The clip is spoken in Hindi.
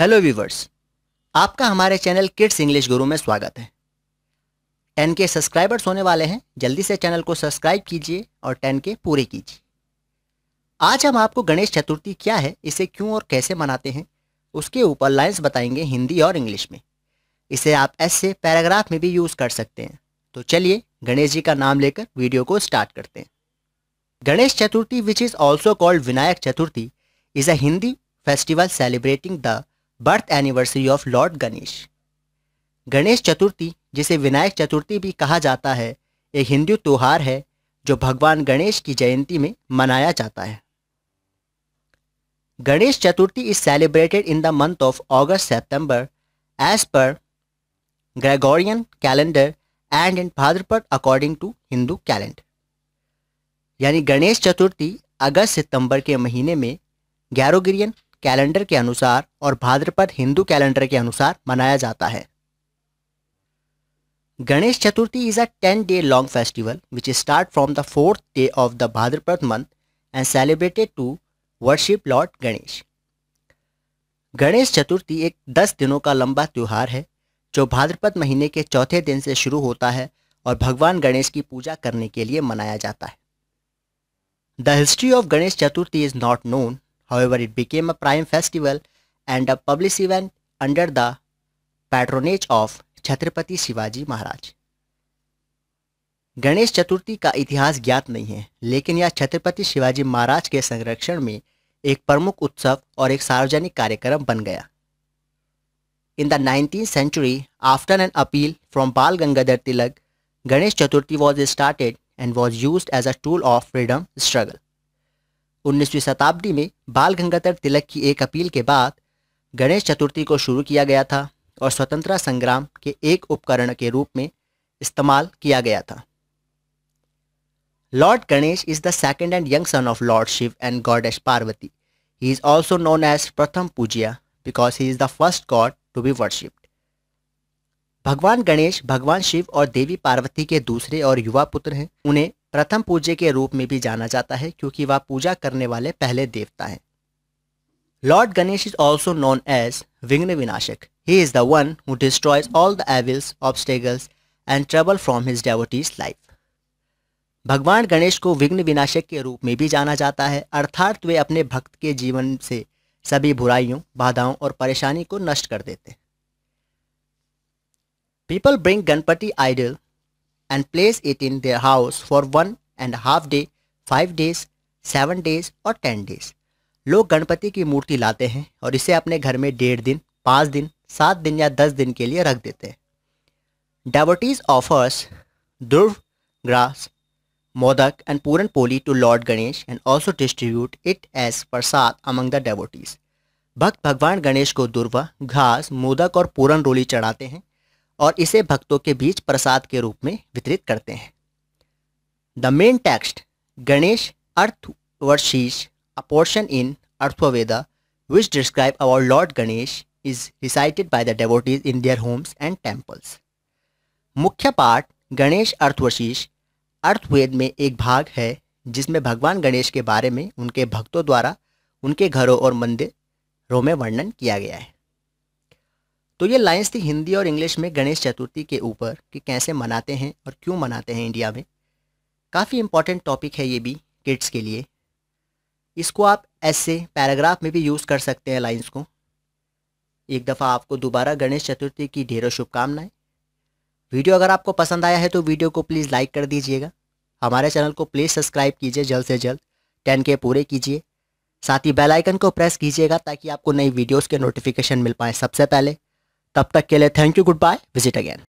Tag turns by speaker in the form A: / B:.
A: हेलो व्यूवर्स आपका हमारे चैनल किड्स इंग्लिश गुरु में स्वागत है टेन के सब्सक्राइबर्स होने वाले हैं जल्दी से चैनल को सब्सक्राइब कीजिए और टेन के पूरे कीजिए आज हम आपको गणेश चतुर्थी क्या है इसे क्यों और कैसे मनाते हैं उसके ऊपर लाइन्स बताएंगे हिंदी और इंग्लिश में इसे आप ऐसे पैराग्राफ में भी यूज़ कर सकते हैं तो चलिए गणेश जी का नाम लेकर वीडियो को स्टार्ट करते हैं Ganesh Chaturthi which is also called Vinayak Chaturthi is a Hindi festival celebrating the birth anniversary of Lord Ganesh Ganesh Chaturthi जिसे विनायक चतुर्थी भी कहा जाता है एक हिंदू त्यौहार है जो भगवान गणेश की जयंती में मनाया जाता है Ganesh Chaturthi is celebrated in the month of August September as per Gregorian calendar and in Bhadrapada according to Hindu calendar यानी गणेश चतुर्थी अगस्त सितंबर के महीने में ग्यारोगिरियन कैलेंडर के अनुसार और भाद्रपद हिंदू कैलेंडर के अनुसार मनाया जाता है Ganesh Chaturthi is a ten day long festival which start from the fourth day of the Bhadrapada month and celebrated to worship Lord Ganesh Ganesh Chaturthi एक दस दिनों का लंबा त्यौहार है जो भाद्रपद महीने के चौथे दिन से शुरू होता है और भगवान गणेश की पूजा करने के लिए मनाया जाता है the history of Ganesh Chaturthi is not known However, it became a prime festival and a public event under the patronage of Chhatrapati Shivaji Maharaj Ganesh Chaturthi का इतिहास ज्ञात नहीं है लेकिन यह छत्रपति शिवाजी महाराज के संरक्षण में एक प्रमुख उत्सव और एक सार्वजनिक कार्यक्रम बन गया in the nineteen century after an appeal from Bal Gangadhar Tilak Ganesh Chaturthi was started and was use as a tool of freedom struggle उन्नीसवीं शताब्दी में बाल गंगाधर तिलक की एक अपील के बाद गणेश चतुर्थी को शुरू किया गया था और स्वतंत्रता संग्राम के एक उपकरण के रूप में इस्तेमाल किया गया था Lord Ganesh is the second and young son of Lord Shiva and goddess Parvati he is also known as Pratham Pujya because he is the first god to be worshipped भगवान गणेश भगवान शिव और देवी पार्वती के दूसरे और युवा पुत्र हैं उन्हें प्रथम पूज्य के रूप में भी जाना जाता है क्योंकि वह पूजा करने वाले पहले देवता हैं Lord Ganesh is also known as Vighna Vinashak he is the one who destroys all the evils obstacles and trouble from his devotees' life भगवान गणेश को विघ्न विनाशक के रूप में भी जाना जाता है अर्थात वे अपने भक्त के जीवन से सभी बुराइयों बाधाओं और परेशानी को नष्ट कर देते हैं people bring Ganpati idol and place it in their house for one and half day five days seven days और टेन डेज लोग गणपति की मूर्ति लाते हैं और इसे अपने घर में डेढ़ दिन पाँच दिन सात दिन या दस दिन के लिए रख देते हैं devotees offers dhruva grass modak and puran poli to Lord Ganesh and also distribute it as prasad among the devotees भक्त भगवान गणेश को दुर्वा घास मोदक और पूरन रोली चढ़ाते हैं और इसे भक्तों के बीच प्रसाद के रूप में वितरित करते हैं the main text Ganesh Atharvashirsha a portion in Atharvaveda which describe our Lord Ganesh is recited by the devotees in their homes and temples मुख्य पाठ गणेश अर्थवशीष अर्थवेद में एक भाग है जिसमें भगवान गणेश के बारे में उनके भक्तों द्वारा उनके घरों और मंदिरों में वर्णन किया गया है तो ये लाइन्स थी हिंदी और इंग्लिश में गणेश चतुर्थी के ऊपर कि कैसे मनाते हैं और क्यों मनाते हैं इंडिया में काफ़ी इंपॉर्टेंट टॉपिक है ये भी किड्स के लिए इसको आप ऐसे पैराग्राफ में भी यूज़ कर सकते हैं लाइन्स को एक दफ़ा आपको दोबारा गणेश चतुर्थी की ढेरों शुभकामनाएं वीडियो अगर आपको पसंद आया है तो वीडियो को प्लीज़ लाइक कर दीजिएगा हमारे चैनल को प्लीज़ सब्सक्राइब कीजिए जल्द से जल्द टेन के पूरे कीजिए साथ ही बेल आइकन को प्रेस कीजिएगा ताकि आपको नई वीडियोस के नोटिफिकेशन मिल पाएँ सबसे पहले तब तक के लिए thank you goodbye visit again